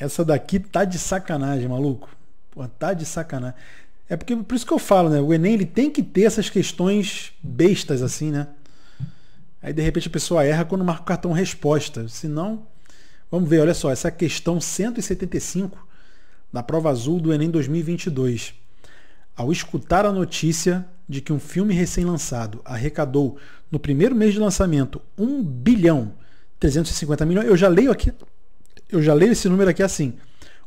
Essa daqui tá de sacanagem, maluco. Pô, tá de sacanagem. É porque por isso que eu falo, né? O Enem ele tem que ter essas questões bestas assim, né? Aí de repente a pessoa erra quando marca o cartão resposta. Se não, vamos ver, olha só, essa é questão 175 da prova azul do Enem 2022. Ao escutar a notícia de que um filme recém-lançado arrecadou no primeiro mês de lançamento 1 bilhão 350 milhões, eu já leio aqui eu já leio esse número aqui assim: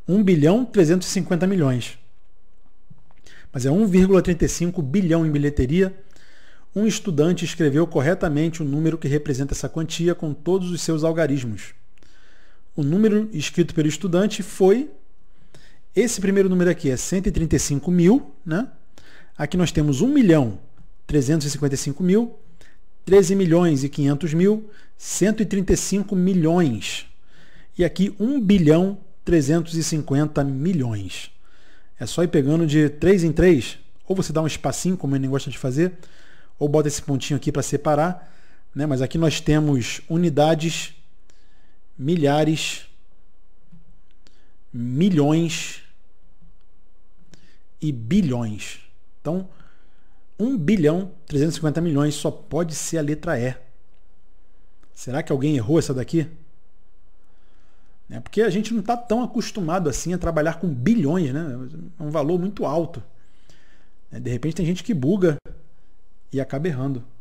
1 bilhão 350 milhões. Mas é 1,35 bilhão em bilheteria. Um estudante escreveu corretamente o número que representa essa quantia com todos os seus algarismos. O número escrito pelo estudante foi esse primeiro número aqui é 135 mil, né? Aqui nós temos 1 milhão 355 mil, 13 milhões e 500 mil, 135 milhões e aqui 1 bilhão 350 milhões. É só ir pegando de 3 em 3, ou você dá um espacinho, como ele gosta de fazer, ou bota esse pontinho aqui para separar, né? Mas aqui nós temos unidades, milhares, milhões e bilhões. Então, 1 bilhão 350 milhões só pode ser a letra E. Será que alguém errou essa daqui? Né? Porque a gente não está tão acostumado assim a trabalhar com bilhões, né? É um valor muito alto. Né? De repente tem gente que buga e acaba errando.